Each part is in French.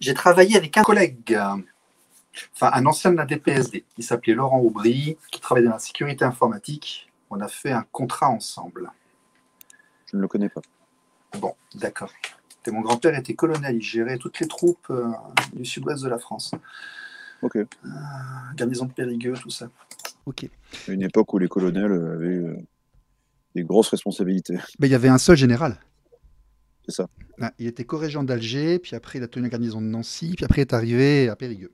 j'ai travaillé avec un collègue, enfin un ancien de la DPSD, il s'appelait Laurent Aubry, qui travaillait dans la sécurité informatique. On a fait un contrat ensemble. Je ne le connais pas. Bon, d'accord. Mon grand-père était colonel, il gérait toutes les troupes euh, du sud-ouest de la France. Ok. Euh, garnison de Périgueux, tout ça. Ok. Une époque où les colonels avaient euh, des grosses responsabilités. Mais il y avait un seul général. Ah, il était corrégent d'Alger, puis après il a tenu la garnison de Nancy, puis après il est arrivé à Périgueux.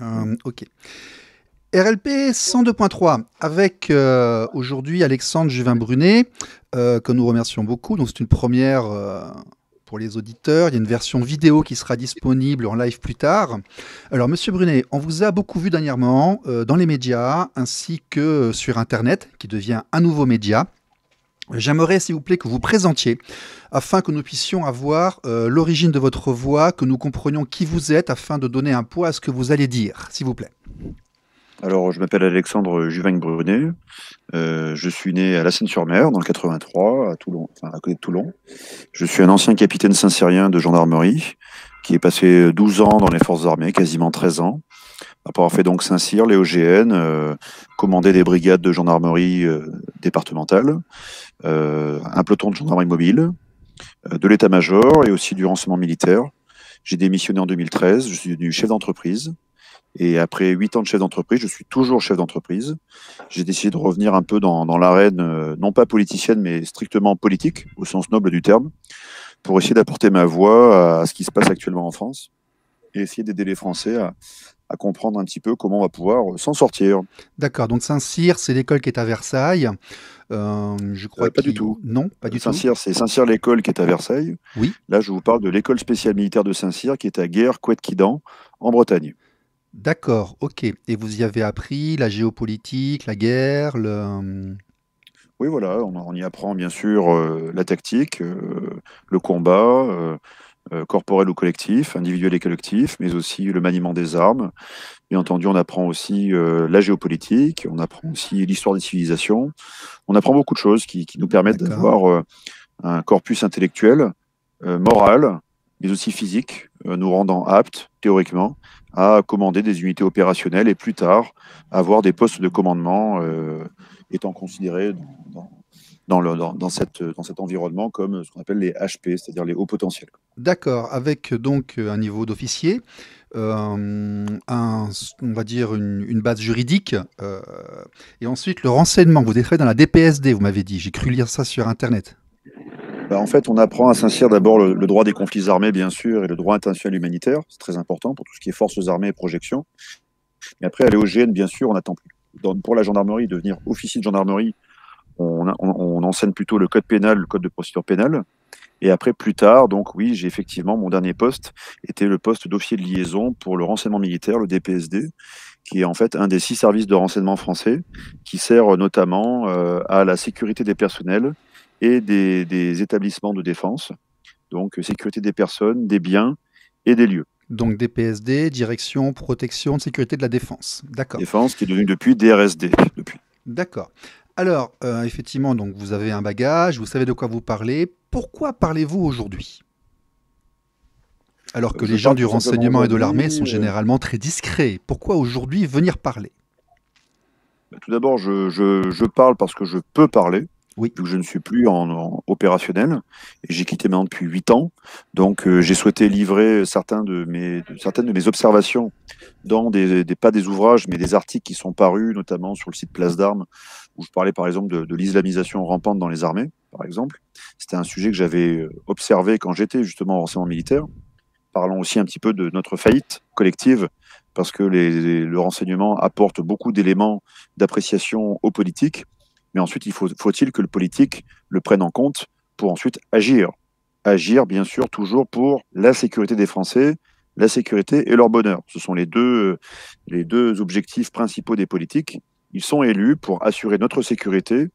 Euh, ok. RLP 102.3 avec euh, aujourd'hui Alexandre Juvin Brunet euh, que nous remercions beaucoup. Donc c'est une première pour les auditeurs. Il y a une version vidéo qui sera disponible en live plus tard. Alors Monsieur Brunet, on vous a beaucoup vu dernièrement dans les médias ainsi que sur Internet qui devient un nouveau média. J'aimerais, s'il vous plaît, que vous présentiez afin que nous puissions avoir euh, l'origine de votre voix, que nous comprenions qui vous êtes afin de donner un poids à ce que vous allez dire, s'il vous plaît. Alors, je m'appelle Alexandre Juvagne-Brunet. Euh, je suis né à La Seine-sur-Mer, dans le 83, à Toulon, enfin, à côté de Toulon. Je suis un ancien capitaine saint-syrien de gendarmerie qui est passé 12 ans dans les forces armées, quasiment 13 ans. Après avoir fait donc Saint-Cyr, les OGN, euh, commander des brigades de gendarmerie euh, départementale, euh, un peloton de gendarmerie mobile, de l'état-major et aussi du renseignement militaire. J'ai démissionné en 2013, je suis devenu chef d'entreprise. Et après huit ans de chef d'entreprise, je suis toujours chef d'entreprise. J'ai décidé de revenir un peu dans, dans l'arène, non pas politicienne, mais strictement politique, au sens noble du terme, pour essayer d'apporter ma voix à ce qui se passe actuellement en France et essayer d'aider les Français à, à comprendre un petit peu comment on va pouvoir euh, s'en sortir. D'accord, donc Saint-Cyr, c'est l'école qui est à Versailles. Euh, je crois euh, pas du tout. Non, pas du Saint-Cyr, C'est Saint-Cyr l'école qui est à Versailles. Oui. Là, je vous parle de l'école spéciale militaire de Saint-Cyr qui est à guerre Couette-Quidan, en Bretagne. D'accord, ok. Et vous y avez appris la géopolitique, la guerre, le... Oui, voilà, on, y apprend bien sûr la tactique, le combat, euh, corporel ou collectif, individuel et collectif, mais aussi le maniement des armes. Bien entendu, on apprend aussi euh, la géopolitique, on apprend aussi l'histoire des civilisations, on apprend beaucoup de choses qui, nous permettent d'avoir euh, un corpus intellectuel, moral, mais aussi physique, nous rendant aptes, théoriquement, à commander des unités opérationnelles et plus tard avoir des postes de commandement étant considérés dans, dans, dans, dans, cette, dans cet environnement comme ce qu'on appelle les HP, c'est-à-dire les hauts potentiels. D'accord, avec euh, donc euh, un niveau d'officier, euh, on va dire une, base juridique, et ensuite le renseignement. Vous êtes dans la DPSD, vous m'avez dit, j'ai cru lire ça sur Internet. Bah, en fait, on apprend à saint d'abord le, droit des conflits armés, bien sûr, et le droit international humanitaire, c'est très important pour tout ce qui est forces armées et projection. et après, au GN, bien sûr, on attend plus. pour la gendarmerie, devenir officier de gendarmerie, on, enseigne plutôt le code pénal, le code de procédure pénale. Et après, plus tard, donc oui, j'ai effectivement mon dernier poste était le poste d'officier de liaison pour le renseignement militaire, le DPSD, qui est en fait un des six services de renseignement français, qui sert notamment euh, à la sécurité des personnels et des, établissements de défense. Donc sécurité des personnes, des biens et des lieux. Donc DPSD, direction, protection, de sécurité de la défense. D'accord. Défense qui est devenue depuis DRSD. Depuis. D'accord. Alors, euh, effectivement, donc vous avez un bagage, vous savez de quoi vous parlez. Pourquoi parlez-vous aujourd'hui Alors que euh, les gens du renseignement et de l'armée sont euh. généralement très discrets. Pourquoi aujourd'hui venir parler bah, tout d'abord, je, parle parce que je peux parler. Oui. je ne suis plus en, opérationnel, et j'ai quitté maintenant depuis huit ans, donc euh, j'ai souhaité livrer certains de mes, certaines de mes observations dans des, pas des ouvrages, mais des articles qui sont parus, notamment sur le site Place d'Armes, où je parlais par exemple de, l'islamisation rampante dans les armées, par exemple. C'était un sujet que j'avais euh, observé quand j'étais justement en renseignement militaire. Parlons aussi un petit peu de notre faillite collective, parce que les, le renseignement apporte beaucoup d'éléments d'appréciation aux politiques mais ensuite, il faut, il que le politique le prenne en compte pour ensuite agir Agir, bien sûr, toujours pour la sécurité des Français, la sécurité et leur bonheur. Ce sont les deux, les deux objectifs principaux des politiques. Ils sont élus pour assurer notre sécurité,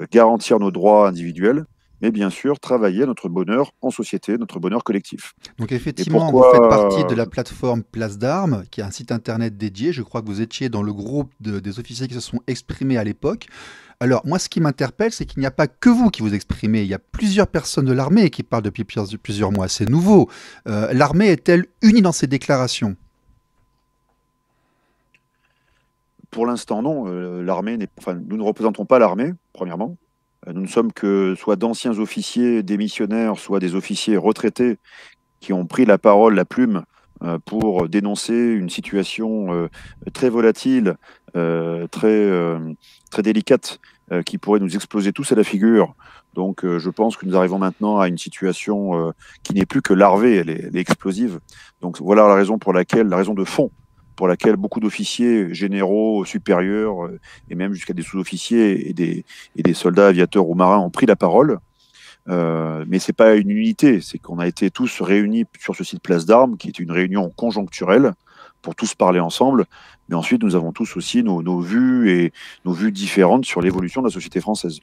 euh, garantir nos droits individuels, mais bien sûr travailler notre bonheur en société, notre bonheur collectif. Donc effectivement, vous faites partie de la plateforme Place d'Armes, qui est un site internet dédié. Je crois que vous étiez dans le groupe des officiers qui se sont exprimés à l'époque. Alors, moi, ce qui m'interpelle, c'est qu'il n'y a pas que vous qui vous exprimez. Il y a plusieurs personnes de l'armée qui parlent depuis plusieurs mois. C'est nouveau. Euh, l'armée est-elle unie dans ses déclarations Pour l'instant, non. Euh, l'armée n'est... nous ne représentons pas l'armée, premièrement. Euh, nous ne sommes que soit d'anciens officiers démissionnaires, soit des officiers retraités qui ont pris la parole, la plume, euh, pour dénoncer une situation euh, très volatile, euh, très, très délicate, qui pourrait nous exploser tous à la figure. Donc je pense que nous arrivons maintenant à une situation qui n'est plus que larvée, elle est, explosive. Donc voilà la raison pour laquelle, la raison de fond pour laquelle beaucoup d'officiers généraux, supérieurs, et même jusqu'à des sous-officiers et des soldats aviateurs ou marins ont pris la parole mais euh, mais c'est pas une unité, c'est qu'on a été tous réunis sur ce site Place d'Armes, qui est une réunion conjoncturelle pour tous parler ensemble. Mais ensuite, nous avons tous aussi nos, vues et nos vues différentes sur l'évolution de la société française.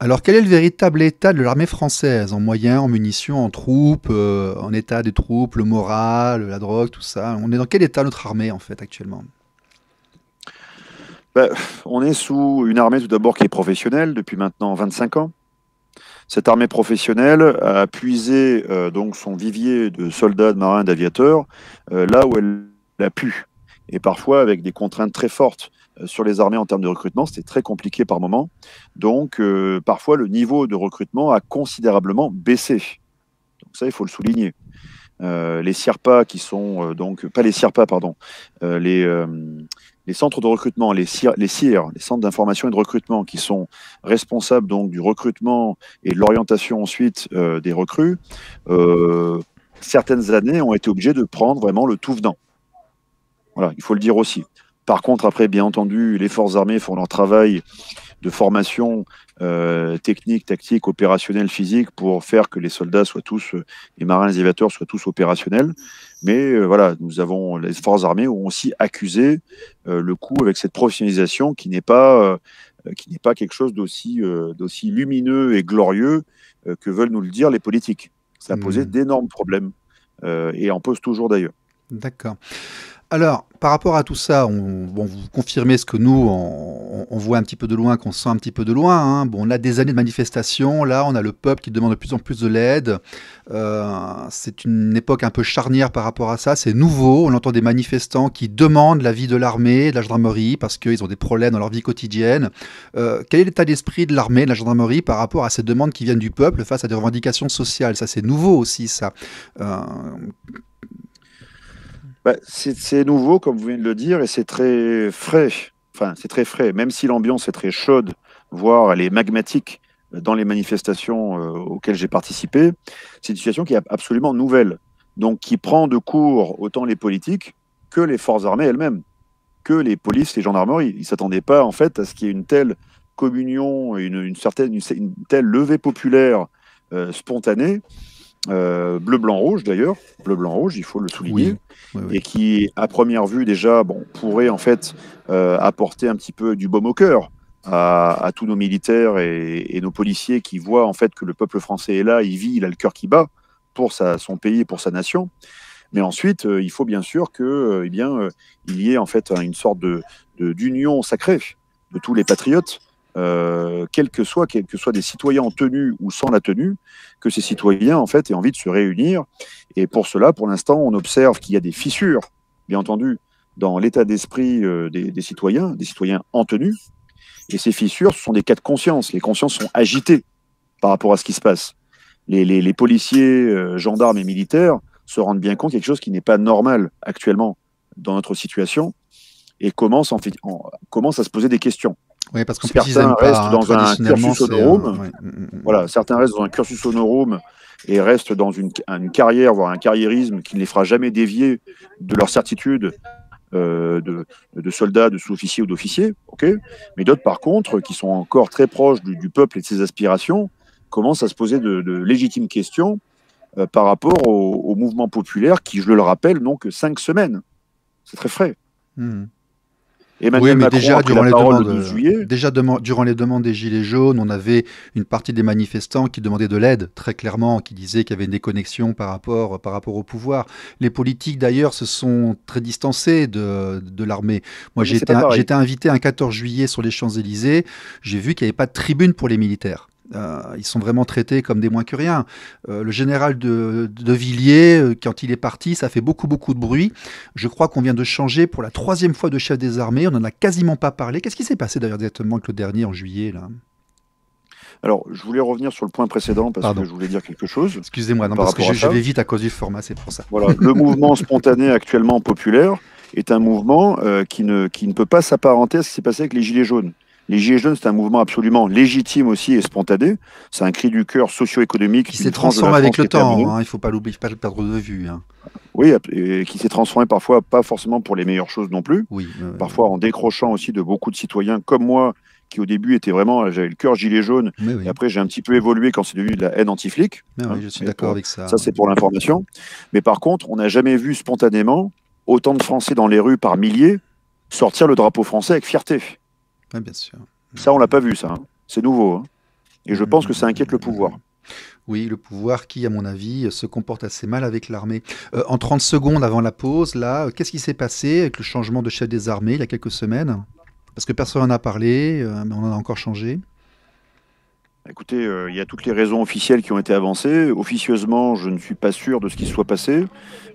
Alors, quel est le véritable état de l'armée française en moyens, en munitions, en troupes, euh, en état des troupes, le moral, la drogue, tout ça On est dans quel état notre armée en fait actuellement ben, on est sous une armée tout d'abord qui est professionnelle depuis maintenant 25 ans, cette armée professionnelle a puisé euh, donc son vivier de soldats, de marins, d'aviateurs euh, là où elle l'a pu, et parfois avec des contraintes très fortes euh, sur les armées en termes de recrutement, c'était très compliqué par moment. Donc parfois le niveau de recrutement a considérablement baissé. Donc ça, il faut le souligner. les CIRPA, qui sont donc pas les CIRPA, pardon, les les centres de recrutement, les CIR, les, centres d'information et de recrutement, qui sont responsables donc du recrutement et de l'orientation ensuite euh, des recrues, euh, certaines années ont été obligés de prendre vraiment le tout venant. Voilà, il faut le dire aussi. Par contre, après, bien entendu, les forces armées font leur travail de formation euh, technique, tactique, opérationnelle, physique pour faire que les soldats soient tous, euh, les marins, les aviateurs soient tous opérationnels. Mais euh, voilà, nous avons les forces armées ont aussi accusé euh, le coup avec cette professionnalisation qui n'est pas qui n'est pas quelque chose d'aussi d'aussi lumineux et glorieux que veulent nous le dire les politiques. Ça a posé hmm. d'énormes problèmes et en pose toujours d'ailleurs. D'accord. Alors, par rapport à tout ça, on, vous confirmez ce que nous, on, voit un petit peu de loin, qu'on sent un petit peu de loin. Hein. Bon, on a des années de manifestations, là, on a le peuple qui demande de plus en plus de l'aide. Euh, c'est une époque un peu charnière par rapport à ça, c'est nouveau. On entend des manifestants qui demandent la vie de l'armée, de la gendarmerie, parce qu'ils ont des problèmes dans leur vie quotidienne. Euh, quel est l'état d'esprit de l'armée, de la gendarmerie par rapport à ces demandes qui viennent du peuple face à des revendications sociales Ça, c'est nouveau aussi, ça. Euh, bah, c'est nouveau, comme vous venez de le dire, et c'est très frais. Enfin, c'est très frais, même si l'ambiance est très chaude, voire elle est magmatique euh, dans les manifestations euh, auxquelles j'ai participé. C'est une situation qui est absolument nouvelle, donc qui prend de court autant les politiques que les forces armées elles-mêmes, que les polices, les gendarmeries. Ils ne s'attendaient pas, en fait, à ce qu'il y ait une telle communion, une, une certaine, une, telle levée populaire euh, spontanée. Euh, bleu blanc rouge d'ailleurs bleu blanc rouge il faut le souligner et qui à première vue déjà bon pourrait en fait euh, apporter un petit peu du baume au cœur à, tous nos militaires et, nos policiers qui voient en fait que le peuple français est là il vit il a le cœur qui bat pour son pays et pour sa nation mais ensuite euh, il faut bien sûr que eh bien il y ait en fait une sorte de d'union sacrée de tous les patriotes euh, quels que soient quel que soit des citoyens en tenue ou sans la tenue, que ces citoyens en fait aient envie de se réunir. Et pour cela, pour l'instant, on observe qu'il y a des fissures, bien entendu, dans l'état d'esprit euh, des, citoyens, des citoyens en tenue. Et ces fissures, ce sont des cas de conscience. Les consciences sont agitées par rapport à ce qui se passe. Les, policiers, euh, gendarmes et militaires se rendent bien compte quelque chose qui n'est pas normal actuellement dans notre situation et commencent à se poser des questions. Oui, parce certains restent dans un cursus euh, honorum. Mm, mm, mm. Voilà, certains restent dans un cursus honorum et restent dans une, carrière, voire un carriérisme qui ne les fera jamais dévier de leur certitude euh, de, soldat, soldats, de sous officier ou d'officier. ok Mais d'autres, par contre, qui sont encore très proches du, peuple et de ses aspirations, commencent à se poser de, légitimes questions euh, par rapport au, mouvement populaire qui, je le rappelle, n'ont que cinq semaines. C'est très frais oui, mais déjà, durant les demandes, juillet. Déjà, durant les demandes des Gilets jaunes, on avait une partie des manifestants qui demandaient de l'aide, très clairement, qui disaient qu'il y avait une déconnexion par rapport, par rapport au pouvoir. Les politiques, d'ailleurs, se sont très distancés de, de l'armée. Moi, j'étais invité un 14 juillet sur les Champs-Élysées. J'ai vu qu'il n'y avait pas de tribune pour les militaires. Euh, ils sont vraiment traités comme des moins que rien. Euh, le général de, Villiers, euh, quand il est parti, ça fait beaucoup, beaucoup de bruit. Je crois qu'on vient de changer pour la troisième fois de chef des armées. On n'en a quasiment pas parlé. Qu'est-ce qui s'est passé d'ailleurs directement avec le dernier en juillet là alors, je voulais revenir sur le point précédent parce que je voulais dire quelque chose. Excusez-moi, non, parce que je, vais vite à cause du format, c'est pour ça. Voilà, le mouvement spontané actuellement populaire est un mouvement qui, ne, qui ne peut pas s'apparenter à ce qui s'est passé avec les Gilets jaunes. Les Gilets jaunes, c'est un mouvement absolument légitime aussi et spontané. C'est un cri du cœur socio-économique. Qui s'est transformé avec le temps, hein, il ne faut pas l'oublier, pas le perdre de vue. Hein. Oui, et qui s'est transformé parfois, pas forcément pour les meilleures choses non plus. Parfois en décrochant aussi de beaucoup de citoyens comme moi, qui au début était vraiment, j'avais le cœur gilet jaune, après j'ai un petit peu évolué quand c'est devenu de la haine anti-flic. Oui, je suis d'accord avec ça. Ça c'est pour l'information. Mais par contre, on n'a jamais vu spontanément autant de Français dans les rues par milliers sortir le drapeau français avec fierté bien sûr. Ça, on l'a pas vu, ça. Hein. C'est nouveau. Hein. Et je pense que ça inquiète le euh, pouvoir. Oui, le pouvoir qui, à mon avis, se comporte assez mal avec l'armée. Euh, en 30 secondes avant la pause, là, qu'est-ce qui s'est passé avec le changement de chef des armées il y a quelques semaines Parce que personne n'en a parlé, euh, mais on en a encore changé. Écoutez, il y a toutes les raisons officielles qui ont été avancées. Officieusement, je ne suis pas sûr de ce qui soit passé,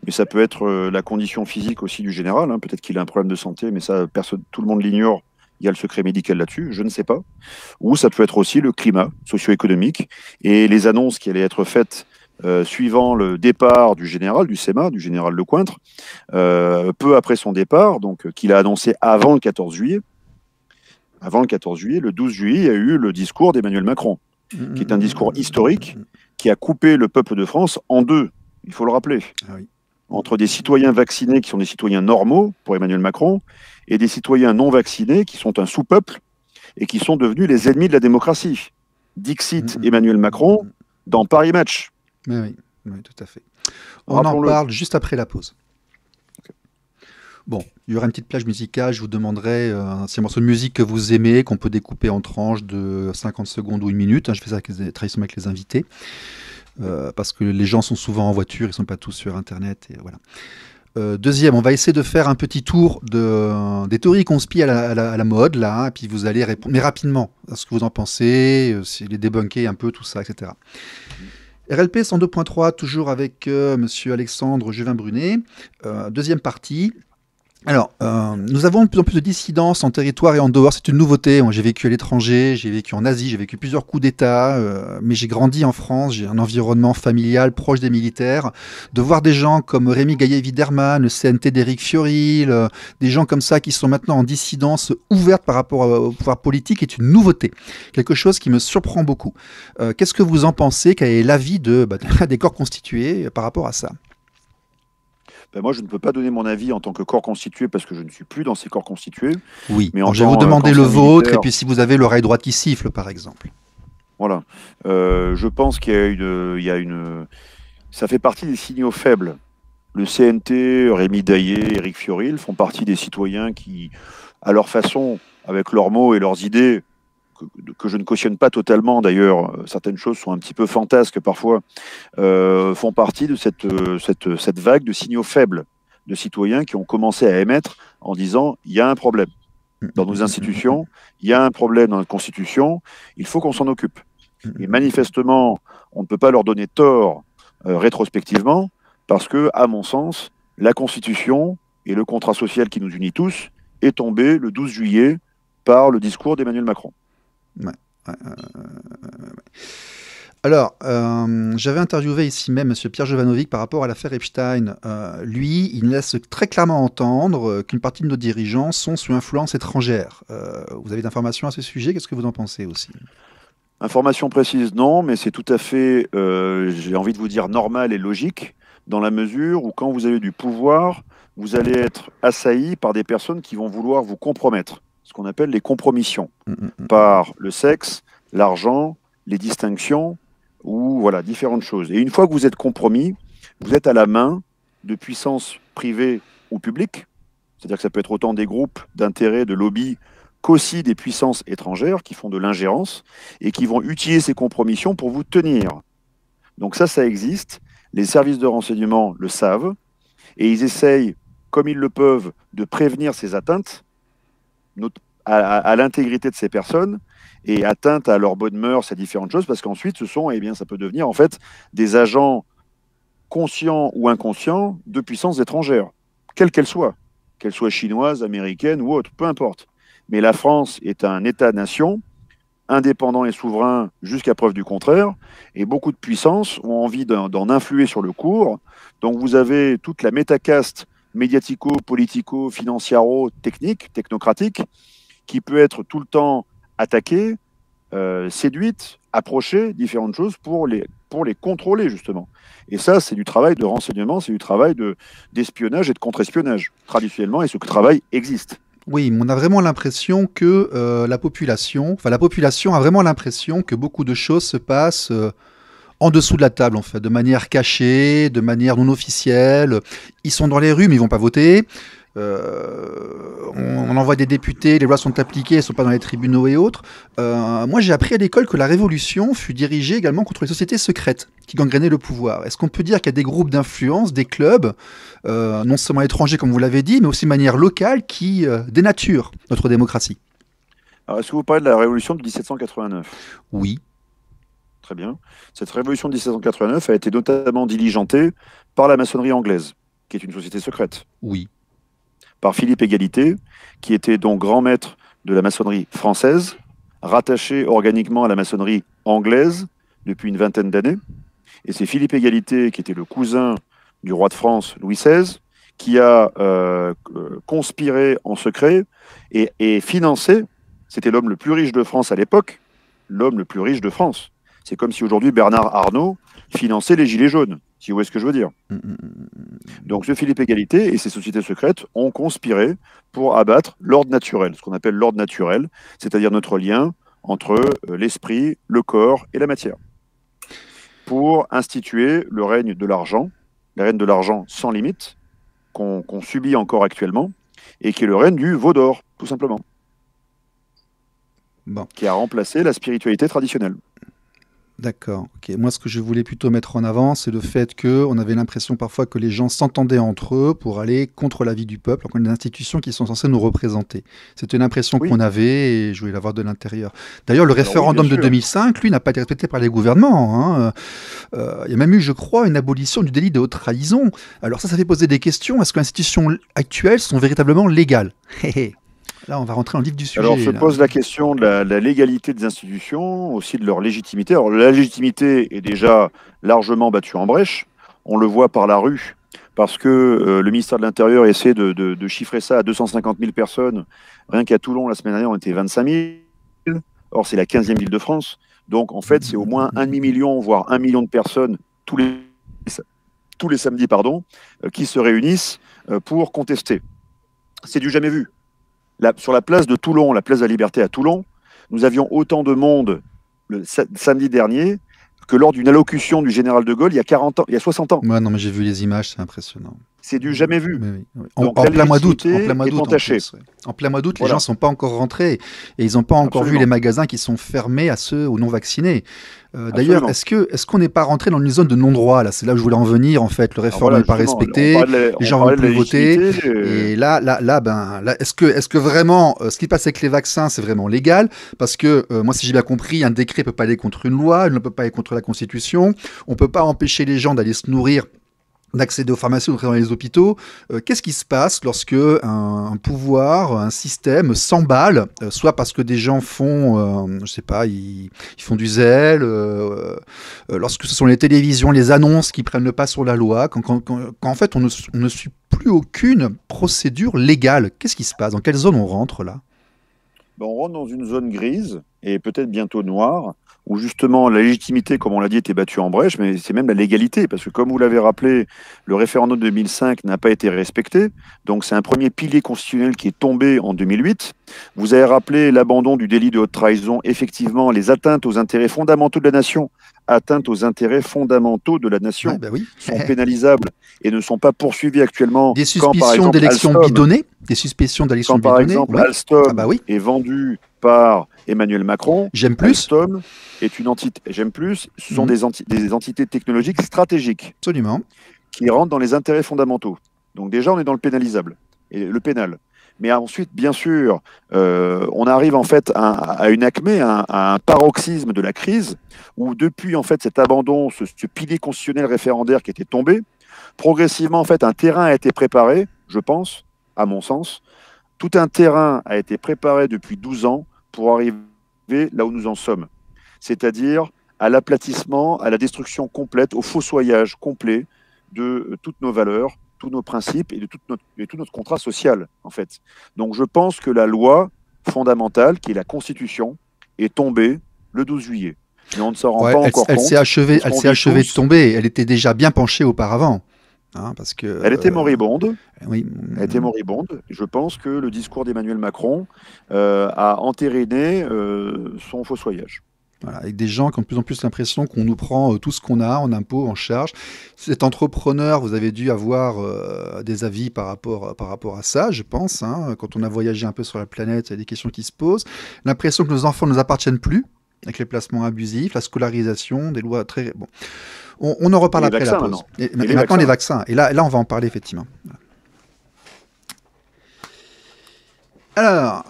mais ça peut être la condition physique aussi du général. Hein. Peut-être qu'il a un problème de santé, mais ça, personne, tout le monde l'ignore il y a le secret médical là-dessus, je ne sais pas. Ou ça peut être aussi le climat socio-économique et les annonces qui allaient être faites euh, suivant le départ du général, du SEMA, du général Lecointre, euh, peu après son départ, donc euh, qu'il a annoncé avant le 14 juillet. Avant le 14 juillet, le 12 juillet, il y a eu le discours d'Emmanuel Macron, qui est un discours historique qui a coupé le peuple de France en deux, il faut le rappeler. Ah Entre des citoyens vaccinés qui sont des citoyens normaux pour Emmanuel Macron et des citoyens non vaccinés qui sont un sous-peuple et qui sont devenus les ennemis de la démocratie. Dixit mm-hmm. Emmanuel Macron mm-hmm. dans Paris Match. Mais oui, oui, tout à fait. On en parle juste après la pause. Bon, il y aura une petite plage musicale. Je vous demanderai euh, un morceau de musique que vous aimez, qu'on peut découper en tranches de 50 secondes ou une minute. Hein, je fais ça avec les, avec les invités. Euh, parce que les gens sont souvent en voiture, ils ne sont pas tous sur Internet. Et voilà. Euh, deuxième, on va essayer de faire un petit tour des théories qu'on à la, à la, mode, là, et hein, puis vous allez répondre, mais rapidement, à ce que vous en pensez, euh, les débunker un peu, tout ça, etc. RLP 102.3, toujours avec M. Euh, monsieur Alexandre Juvin-Brunet. deuxième partie, alors, euh, nous avons de plus en plus de dissidence en territoire et en dehors. C'est une nouveauté. J'ai vécu à l'étranger, j'ai vécu en Asie, j'ai vécu plusieurs coups d'État, euh, mais j'ai grandi en France. J'ai un environnement familial proche des militaires. De voir des gens comme Rémi Gaillet-Viderman, le CNT d'Éric Fiori, des gens comme ça qui sont maintenant en dissidence ouverte par rapport au pouvoir politique est une nouveauté. Quelque chose qui me surprend beaucoup. Euh, qu'est-ce que vous en pensez Quel est l'avis de, bah, des corps constitués par rapport à ça ben, moi je ne peux pas donner mon avis en tant que corps constitué parce que je ne suis plus dans ces corps constitués. Oui, mais je vais vous demander le vôtre et puis si vous avez l'oreille droite qui siffle par exemple. Voilà, euh, je pense qu'il y a une, une, ça fait partie des signaux faibles. Le CNT, Rémi Daillé, Eric Fioril font partie des citoyens qui, à leur façon, avec leurs mots et leurs idées, que, je ne cautionne pas totalement d'ailleurs, euh, certaines choses sont un petit peu fantasques parfois, euh, font partie de euh, cette, vague de signaux faibles de citoyens qui ont commencé à émettre en disant il y a un problème dans nos institutions, il y a un problème dans notre constitution, il faut qu'on s'en occupe. Et manifestement, on ne peut pas leur donner tort rétrospectivement parce que, à mon sens, la constitution et le contrat social qui nous unit tous est tombé le 12 juillet par le discours d'Emmanuel Macron alors, euh, j'avais interviewé ici même M. Pierre Jovanovic par rapport à l'affaire Epstein. Euh, lui, il laisse très clairement entendre euh, qu'une partie de nos dirigeants sont sous influence étrangère. vous avez d'informations à ce sujet Qu'est-ce que vous en pensez aussi Information précise, non, mais c'est tout à fait, j'ai envie de vous dire, normal et logique, dans la mesure où quand vous avez du pouvoir, vous allez être assailli par des personnes qui vont vouloir vous compromettre ce qu'on appelle les compromissions mm, mm, mm, par le sexe, l'argent, les distinctions ou voilà différentes choses. Et une fois que vous êtes compromis, vous êtes à la main de puissances privées ou publiques, c'est-à-dire que ça peut être autant des groupes d'intérêts, de lobbies, qu'aussi des puissances étrangères qui font de l'ingérence et qui vont utiliser ces compromissions pour vous tenir. Donc ça, ça existe. Les services de renseignement le savent et ils essayent, comme ils le peuvent, de prévenir ces atteintes à, l'intégrité de ces personnes et atteinte à leur bonne mœurs, à différentes choses, parce qu'ensuite, ce sont, eh bien, ça peut devenir en fait des agents conscients ou inconscients de puissances étrangères, quelles qu'elles soient, qu'elles soient chinoises, américaines ou autres, peu importe. Mais la France est un État-nation indépendant et souverain jusqu'à preuve du contraire, et beaucoup de puissances ont envie d'en influer sur le cours. Donc vous avez toute la métacaste médiatico, politico, financiaro, technique, technocratique, qui peut être tout le temps attaquée, euh, séduite, approchée, différentes choses pour les, pour les contrôler justement. Et ça, c'est du travail de renseignement, c'est du travail d'espionnage et de contre-espionnage traditionnellement, et ce travail existe. Oui, on a vraiment l'impression que euh, la population, enfin la population a vraiment l'impression que beaucoup de choses se passent. Euh, en dessous de la table, en fait, de manière cachée, de manière non officielle. Ils sont dans les rues, mais ils vont pas voter. Euh, on, envoie des députés, les lois sont appliquées, elles sont pas dans les tribunaux et autres. Euh, moi, j'ai appris à l'école que la révolution fut dirigée également contre les sociétés secrètes qui gangrenaient le pouvoir. Est-ce qu'on peut dire qu'il y a des groupes d'influence, des clubs, euh, non seulement étrangers comme vous l'avez dit, mais aussi de manière locale, qui dénaturent notre démocratie Alors, est-ce que vous parlez de la révolution de 1789 Oui. Très bien. Cette révolution de 1789 a été notamment diligentée par la maçonnerie anglaise, qui est une société secrète. Oui. Par Philippe Égalité, qui était donc grand maître de la maçonnerie française, rattaché organiquement à la maçonnerie anglaise depuis une vingtaine d'années. Et c'est Philippe Égalité, qui était le cousin du roi de France Louis XVI, qui a euh, conspiré en secret et financé, c'était l'homme le plus riche de France à l'époque, l'homme le plus riche de France, c'est comme si aujourd'hui Bernard Arnault finançait les Gilets jaunes, si vous voyez ce que je veux dire. Mm, mm, mm, Donc ce Philippe Égalité et ses sociétés secrètes ont conspiré pour abattre l'ordre naturel, ce qu'on appelle l'ordre naturel, c'est-à-dire notre lien entre euh, l'esprit, le corps et la matière, pour instituer le règne de l'argent, le règne de l'argent sans limite, qu'on subit encore actuellement, et qui est le règne du vaudor, tout simplement. Qui a remplacé la spiritualité traditionnelle. D'accord. Moi, ce que je voulais plutôt mettre en avant, c'est le fait qu'on avait l'impression parfois que les gens s'entendaient entre eux pour aller contre l'avis du peuple, contre les institutions qui sont censées nous représenter. C'était une impression qu'on avait et je voulais l'avoir de l'intérieur. D'ailleurs, le référendum de 2005, lui, n'a pas été respecté par les gouvernements. Hein. Euh, il y a même eu, je crois, une abolition du délit de haute trahison. Alors ça, ça fait poser des questions. Est-ce que les institutions actuelles sont véritablement légales Là, on va rentrer en du sujet. Alors, se pose la question de la, légalité des institutions, aussi de leur légitimité. Alors, la légitimité est déjà largement battue en brèche. On le voit par la rue, parce que euh, le ministère de l'Intérieur essaie de, chiffrer ça à 250 000 personnes. Rien qu'à Toulon, la semaine dernière, on était 25 000. Or, c'est la 15e ville de France. Donc, en fait, c'est au moins un demi-million, voire un million de personnes tous les, tous les samedis pardon, euh, qui se réunissent euh, pour contester. C'est du jamais vu sur la place de Toulon, la place de la Liberté à Toulon, nous avions autant de monde le samedi dernier que lors d'une allocution du général de Gaulle il y a 40 y a 60 ans. Moi, non, mais j'ai vu les images, c'est impressionnant c'est du jamais vu. En, plein mois d'août, en plein mois d'août, en, plein mois d'août, les gens ne sont pas encore rentrés et ils n'ont pas encore vu les magasins qui sont fermés à ceux aux non vaccinés. Euh, d'ailleurs, est-ce qu'on n'est pas rentré dans une zone de non-droit là C'est là où je voulais en venir en fait. Le ah, référendum n'est pas respecté, les, gens gens vont plus voter. Euh. Et là, là, là, ben, est-ce que vraiment euh, ce qui passe avec les vaccins, c'est vraiment légal Parce que moi, si j'ai bien compris, un décret ne peut pas aller contre une loi, il ne peut pas aller contre la Constitution. On ne peut pas empêcher les gens d'aller se nourrir d'accéder aux pharmacies, d'entrer dans les hôpitaux. Euh, qu'est-ce qui se passe lorsque un, pouvoir, un système s'emballe, euh, soit parce que des gens font, euh, je sais pas, ils, font du zèle, lorsque ce sont les télévisions, les annonces qui prennent le pas sur la loi, quand, en fait on ne, suit plus aucune procédure légale. Qu'est-ce qui se passe Dans quelle zone on rentre là ben, On rentre dans une zone grise et peut-être bientôt noire où justement la légitimité, comme on l'a dit, était battue en brèche, mais c'est même la légalité, parce que comme vous l'avez rappelé, le référendum de 2005 n'a pas été respecté, donc c'est un premier pilier constitutionnel qui est tombé en 2008. Vous avez rappelé l'abandon du délit de haute trahison, effectivement, les atteintes aux intérêts fondamentaux de la nation, atteintes aux intérêts fondamentaux de la nation, ah, bah sont pénalisables et ne sont pas poursuivies actuellement. Des suspicions d'élections bidonnées Des suspicions d'élections bidonnées Par exemple, Alstom, ah, bah est vendu par Emmanuel Macron. J'aime plus. est une entité. J'aime plus. Ce sont mm-hmm. des, des entités technologiques stratégiques. Absolument. Qui rentrent dans les intérêts fondamentaux. Donc déjà, on est dans le pénalisable et le pénal. Mais ensuite, bien sûr, euh, on arrive en fait à, une acmé, à, un paroxysme de la crise, où depuis en fait cet abandon, ce, ce, pilier constitutionnel référendaire qui était tombé, progressivement en fait un terrain a été préparé, je pense, à mon sens, tout un terrain a été préparé depuis 12 ans pour arriver là où nous en sommes, c'est-à-dire à, l'aplatissement, à la destruction complète, au fossoyage complet de euh, toutes nos valeurs, tous nos principes et de, notre, tout notre contrat social, en fait. Donc je pense que la loi fondamentale, qui est la Constitution, est tombée le 12 juillet. Mais on ne s'en rend pas elle, encore elle compte. S'est achevée, elle s'est achevée de tomber, elle était déjà bien penchée auparavant. Hein, elle était euh, moribonde. Oui. Elle était Je pense que le discours d'Emmanuel Macron euh, a entériné euh, son faux Voilà, avec des gens qui ont de plus en plus l'impression qu'on nous prend tout ce qu'on a en impôts, en charges. Cet entrepreneur, vous avez dû avoir des avis par rapport, par rapport à ça, je pense. Hein. Quand on a voyagé un peu sur la planète, il y a des questions qui se posent. L'impression que nos enfants ne nous appartiennent plus avec les placements abusifs, la scolarisation, des lois très... Bon. On, en reparle après la pause. Et, maintenant les vaccins. Et là, là, on va en parler effectivement. Alors,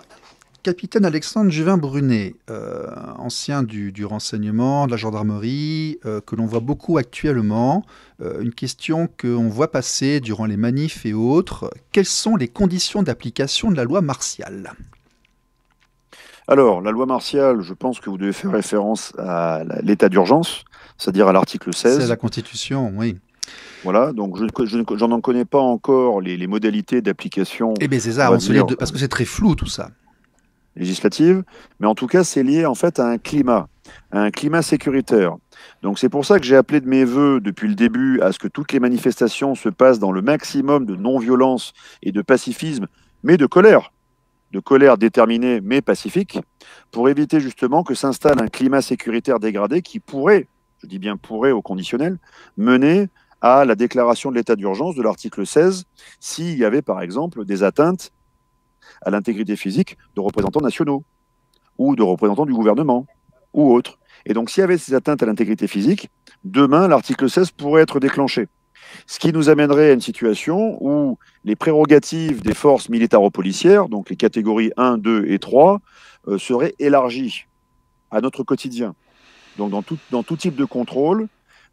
capitaine Alexandre Juvin Brunet, euh, ancien du, renseignement, de la gendarmerie, euh, que l'on voit beaucoup actuellement, euh, une question qu'on voit passer durant les manifs et autres, quelles sont les conditions d'application de la loi martiale alors, la loi martiale, je pense que vous devez faire référence à l'état d'urgence, c'est-à-dire à, l'article 16. C'est la Constitution, oui. Voilà, donc je n'en connais pas encore les, modalités d'application. Eh bien, c'est parce que c'est très flou tout ça. Législative, mais en tout cas, c'est lié en fait à un climat, à un climat sécuritaire. Donc c'est pour ça que j'ai appelé de mes voeux depuis le début à ce que toutes les manifestations se passent dans le maximum de non-violence et de pacifisme, mais de colère, de colère déterminée mais pacifique, pour éviter justement que s'installe un climat sécuritaire dégradé qui pourrait, je dis bien pourrait au conditionnel, mener à la déclaration de l'état d'urgence de l'article 16 s'il y avait par exemple des atteintes à l'intégrité physique de représentants nationaux ou de représentants du gouvernement ou autres. Et donc s'il y avait ces atteintes à l'intégrité physique, demain l'article 16 pourrait être déclenché. Ce qui nous amènerait à une situation où les prérogatives des forces militaro-policières, donc les catégories 1, 2 et 3, euh, seraient élargies à notre quotidien. Donc dans tout, type de contrôle,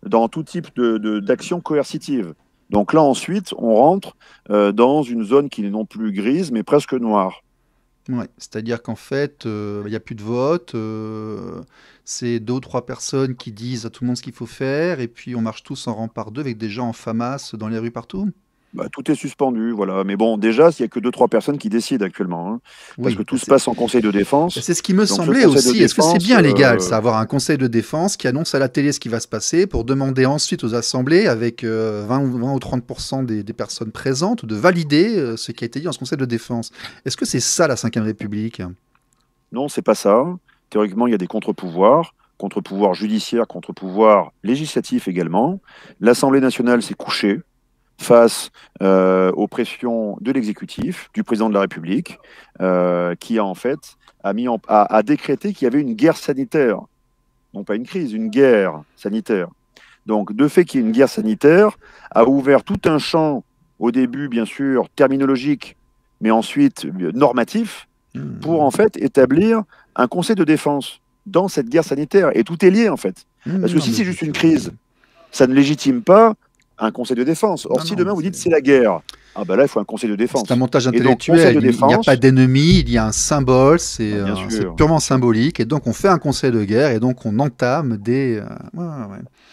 dans tout type d'action coercitive. Donc là ensuite, on rentre euh, dans une zone qui n'est non plus grise, mais presque noire. C'est-à-dire qu'en fait, euh, il n'y a plus de vote, euh, c'est deux ou trois personnes qui disent à tout le monde ce qu'il faut faire, et puis on marche tous en rang par deux avec des gens en FAMAS dans les rues partout. Bah, tout est suspendu, voilà. Mais bon, déjà, il n'y a que deux trois personnes qui décident actuellement, hein. parce que tout bah, se passe en conseil de défense. C'est ce qui me semblait aussi. Est-ce que c'est bien légal, euh, avoir un conseil de défense qui annonce à la télé ce qui va se passer pour demander ensuite aux assemblées, avec 20, euh, ou, 20 ou 30 des, personnes présentes, de valider euh, ce qui a été dit en ce conseil de défense Est-ce que c'est ça la Ve République Non, c'est pas ça. Théoriquement, il y a des contre-pouvoirs contre-pouvoir judiciaire, contre-pouvoir législatif également. L'Assemblée nationale s'est couchée, face euh, aux pressions de l'exécutif, du président de la République, euh, qui a en fait a mis décrété qu'il y avait une guerre sanitaire, non pas une crise, une guerre sanitaire. Donc, de fait qu'il y ait une guerre sanitaire, a ouvert tout un champ, au début bien sûr terminologique, mais ensuite normatif, mmh. pour en fait établir un conseil de défense dans cette guerre sanitaire. Et tout est lié en fait. Mmh, Parce que si c'est juste une crise, ça ne légitime pas un conseil de défense. Or, si demain vous dites c'est la guerre, ah ben là, il faut un conseil de défense. C'est un montage intellectuel. il n'y a pas d'ennemi, il y a un symbole, c'est ah, euh, purement symbolique. Et donc, on fait un conseil de guerre et donc on entame des. Euh,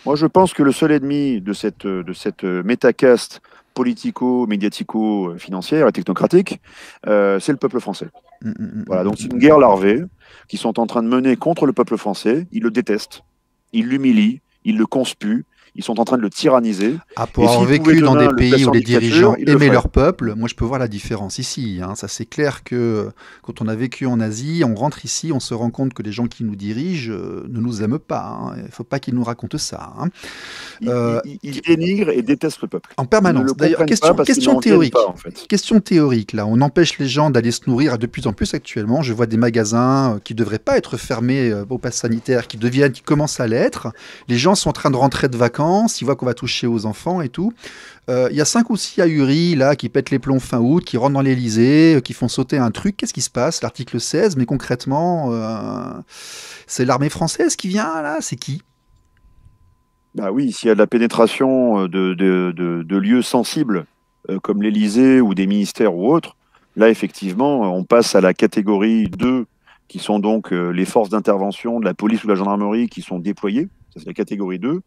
Moi, je pense que le seul ennemi de cette, de cette euh, métacaste politico-médiatico-financière et technocratique, c'est le peuple français. Mm, mm, mm, voilà, donc c'est une guerre larvée qu'ils sont en train de mener contre le peuple français. Ils le détestent, ils l'humilient, ils le conspuent, ils sont en train de le tyranniser. À pour avoir vécu dans des pays où les dirigeants aimaient leur peuple, moi je peux voir la différence ici. Hein. Ça c'est clair que quand on a vécu en Asie, on rentre ici, on se rend compte que les gens qui nous dirigent euh, ne nous aiment pas. Hein. Il ne faut pas qu'ils nous racontent ça. Hein. Euh, ils, dénigrent et détestent le peuple. En permanence. D'ailleurs, question, théorique. Question théorique, là. On empêche les gens d'aller se nourrir de plus en plus actuellement. Je vois des magasins euh, qui ne devraient pas être fermés au pass sanitaire, qui deviennent, qui commencent à l'être. Les gens sont en train de rentrer de vacances il voit qu'on va toucher aux enfants et tout. Euh, il y a cinq ou six ahuris là qui pètent les plombs fin août, qui rentrent dans l'Elysée, euh, qui font sauter un truc. Qu'est-ce qui se passe L'article 16, mais concrètement, euh, c'est l'armée française qui vient là C'est qui Bah oui, s'il y a de la pénétration de, lieux sensibles comme l'Elysée ou des ministères ou autres, là effectivement, on passe à la catégorie 2 qui sont donc les forces d'intervention de la police ou de la gendarmerie qui sont déployées, ça c'est la catégorie 2,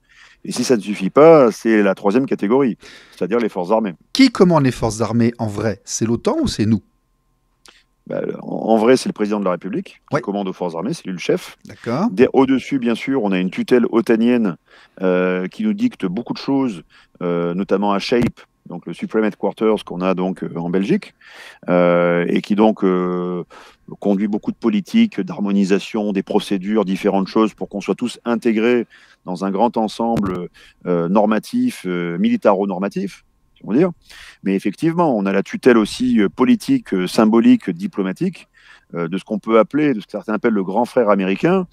et si ça ne suffit pas, c'est la troisième catégorie, c'est-à-dire les forces armées. Qui commande les forces armées en vrai C'est l'OTAN ou c'est nous bah, en, vrai, c'est le président de la République qui commande aux forces armées, c'est lui le chef. D'accord. Au-dessus, bien sûr, on a une tutelle otanienne euh, qui nous dicte beaucoup de choses, euh, notamment à Shape, donc le Supreme Headquarters qu'on a donc euh, en Belgique, et qui donc conduit beaucoup de politiques, d'harmonisation, des procédures, différentes choses pour qu'on soit tous intégrés dans un grand ensemble euh, normatif, euh, militaro-normatif, si on veut dire. Mais effectivement, on a la tutelle aussi euh, politique, symbolique, diplomatique de ce qu'on peut appeler, de ce que certains appellent le grand frère américain,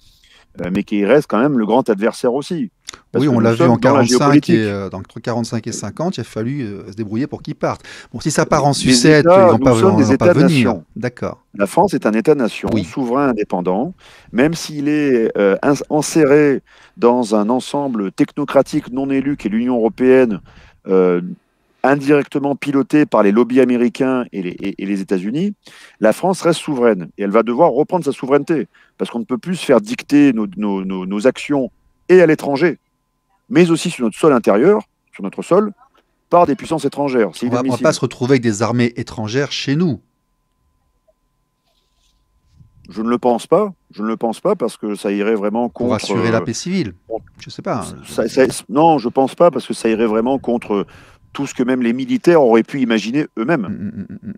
mais qui reste quand même le grand adversaire aussi oui, on l'a vu en 45 et, euh, entre 45 et 50, il a fallu euh, se débrouiller pour qu'ils partent. Bon, si ça part en sucette, ils vont pas, des États venir. D'accord. La France est un État-nation souverain indépendant, même s'il est euh, enserré dans un ensemble technocratique non élu qui est l'Union européenne, indirectement piloté par les lobbies américains et les, États-Unis, la France reste souveraine et elle va devoir reprendre sa souveraineté parce qu'on ne peut plus se faire dicter nos actions et à l'étranger, mais aussi sur notre sol intérieur, sur notre sol, par des puissances étrangères. On ne va pas se retrouver avec des armées étrangères chez nous. Je ne le pense pas. Je ne le pense pas parce que ça irait vraiment contre. Pour assurer la euh, paix civile. Je ne sais pas. non, je ne pense pas parce que ça irait vraiment contre tout ce que même les militaires auraient pu imaginer eux-mêmes. Mm, mm, mm,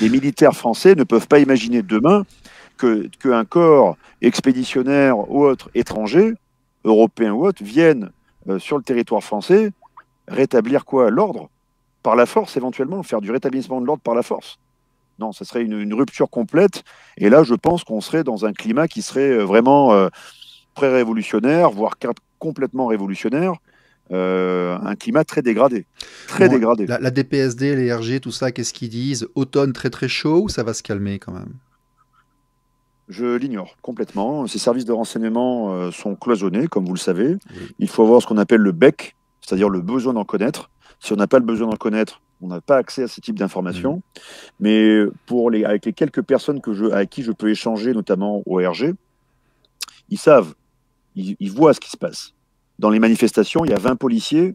les militaires français ne peuvent pas imaginer demain qu'un corps expéditionnaire ou autre étranger européens ou autres, viennent euh, sur le territoire français rétablir quoi L'ordre Par la force, éventuellement, faire du rétablissement de l'ordre par la force. Non, ce serait une, rupture complète. Et là, je pense qu'on serait dans un climat qui serait euh, vraiment très euh, pré-révolutionnaire, voire complètement révolutionnaire. un climat très dégradé. Très dégradé. La, la, DPSD, les RG, tout ça, qu'est-ce qu'ils disent Automne très très chaud ou ça va se calmer quand même je l'ignore complètement. Ces services de renseignement euh, sont cloisonnés, comme vous le savez. Il faut avoir ce qu'on appelle le BEC, c'est-à-dire le besoin d'en connaître. Si on n'a pas le besoin d'en connaître, on n'a pas accès à ce type d'informations. Mm. Mais pour les, avec les quelques personnes que je, avec qui je peux échanger, notamment au RG, ils savent, ils, voient ce qui se passe. Dans les manifestations, il y a 20 policiers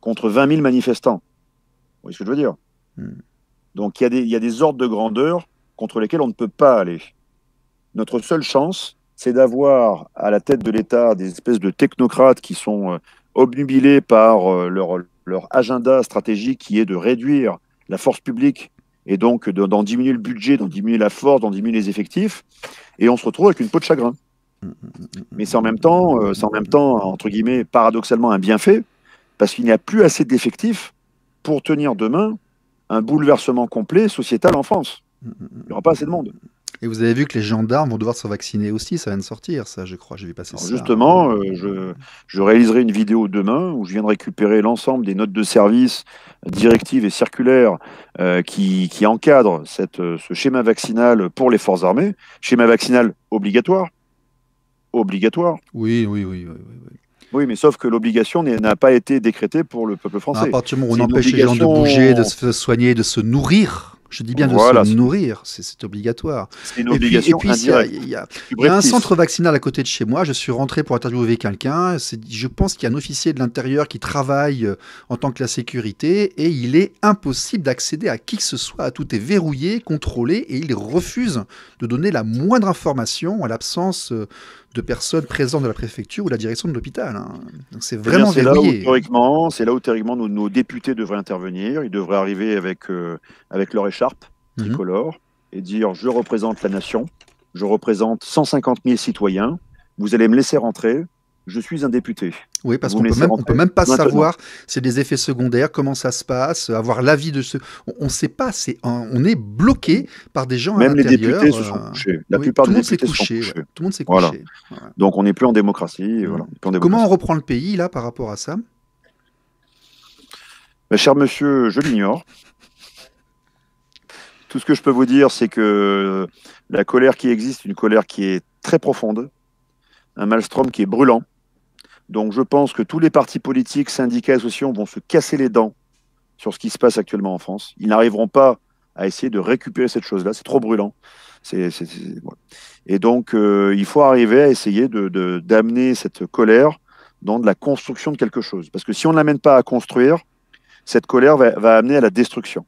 contre 20 000 manifestants. Vous voyez ce que je veux dire mm. Donc il y, il y a des ordres de grandeur contre lesquels on ne peut pas aller. Notre seule chance, c'est d'avoir à la tête de l'État des espèces de technocrates qui sont euh, obnubilés par euh, leur, leur agenda stratégique qui est de réduire la force publique et donc d'en diminuer le budget, d'en diminuer la force, d'en diminuer les effectifs, et on se retrouve avec une peau de chagrin. Mais c'est en même temps, euh, en même temps entre guillemets, paradoxalement un bienfait, parce qu'il n'y a plus assez d'effectifs pour tenir demain un bouleversement complet sociétal en France. Il n'y aura pas assez de monde. Et vous avez vu que les gendarmes vont devoir se vacciner aussi, ça vient de sortir, ça, je crois. J'ai vu passer ça. Justement, euh, je, réaliserai une vidéo demain où je viens de récupérer l'ensemble des notes de service, directives et circulaires euh, qui, encadrent cette, euh, ce schéma vaccinal pour les forces armées. Schéma vaccinal obligatoire. Obligatoire. Oui, oui, oui. oui, oui. Oui, mais sauf que l'obligation n'a pas été décrétée pour le peuple français. À partir du moment où on empêche les gens de bouger, de se soigner, de se nourrir, je dis bien de se nourrir, c'est obligatoire. C'est une obligation. Et puis, il y, y, a un centre vaccinal à côté de chez moi. Je suis rentré pour interviewer quelqu'un. Je pense qu'il y a un officier de l'intérieur qui travaille euh, en tant que la sécurité et il est impossible d'accéder à qui que ce soit. Tout est verrouillé, contrôlé et il refuse de donner la moindre information à l'absence euh, de personnes présentes de la préfecture ou la direction de l'hôpital. Hein. c'est eh vraiment là C'est là où théoriquement nos, députés devraient intervenir. Ils devraient arriver avec, euh, avec leur écharpe mhm. tricolore et dire je représente la nation, je représente 150 000 citoyens, vous allez me laisser rentrer, je suis un député. Oui, parce qu'on ne peut même pas savoir, c'est des effets secondaires, comment ça se passe, avoir l'avis de ceux... On ne sait pas, on est bloqué par des gens Même les députés se sont euh, couchés. La plupart des députés se sont couchés. Tout le monde s'est couché. Donc on n'est mm. plus en démocratie. Comment on reprend le pays, là, par rapport à ça Cher monsieur, je l'ignore. Tout ce que je peux vous dire, c'est que la colère qui existe, une colère qui est très profonde, un maelstrom qui est brûlant, donc je pense que tous les partis politiques, syndicats, associations vont se casser les dents sur ce qui se passe actuellement en France. Ils n'arriveront pas à essayer de récupérer cette chose-là. C'est trop brûlant. Et donc, euh, il faut arriver à essayer d'amener de, d'amener cette colère dans de la construction de quelque chose. Parce que si on ne l'amène pas à construire, cette colère va amener à la destruction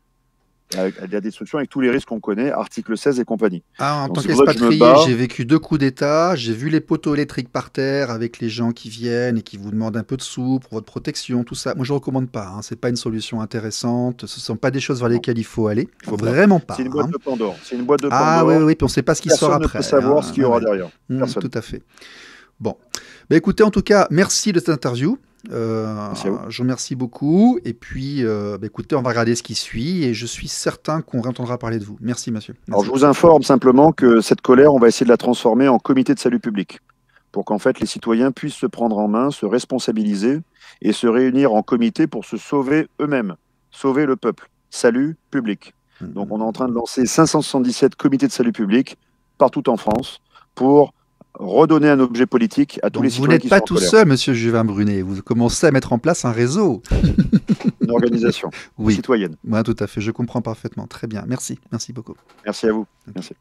à la destruction, avec tous les risques qu'on connaît, article 16 et compagnie. Ah, en tant qu'expatrié, j'ai vécu deux coups d'État, j'ai vu les poteaux électriques par terre avec les gens qui viennent et qui vous demandent un peu de sous pour votre protection, tout ça. Moi, je ne recommande pas, hein. ce n'est pas une solution intéressante, ce ne sont pas des choses vers lesquelles il faut aller, il faut vraiment pas. c'est une boîte hein. de Pandore. C'est une boîte de ah Pandore. Ah oui, oui, on ne sait pas ce qui sort après. On ne peut savoir hein. ce qu'il y aura derrière. Mmh, tout à fait. Bon. Ben, écoutez, en tout cas, merci de cette interview. Euh, je vous remercie beaucoup. Et puis, euh, bah, écoutez, on va regarder ce qui suit. Et je suis certain qu'on réentendra parler de vous. Merci, monsieur. Alors, je vous informe simplement que cette colère, on va essayer de la transformer en comité de salut public pour qu'en fait les citoyens puissent se prendre en main, se responsabiliser et se réunir en comité pour se sauver eux-mêmes, sauver le peuple. Salut public. Mm-hmm. Donc on est en train de lancer 577 comités de salut public partout en France pour redonner un objet politique à tous les citoyens. Vous n'êtes pas tout seul, monsieur Juvin Brunet. Vous commencez à mettre en place un réseau. Une organisation citoyenne. Oui, tout à fait. Je comprends parfaitement. Très bien. Merci. Merci beaucoup. Merci à vous. Merci.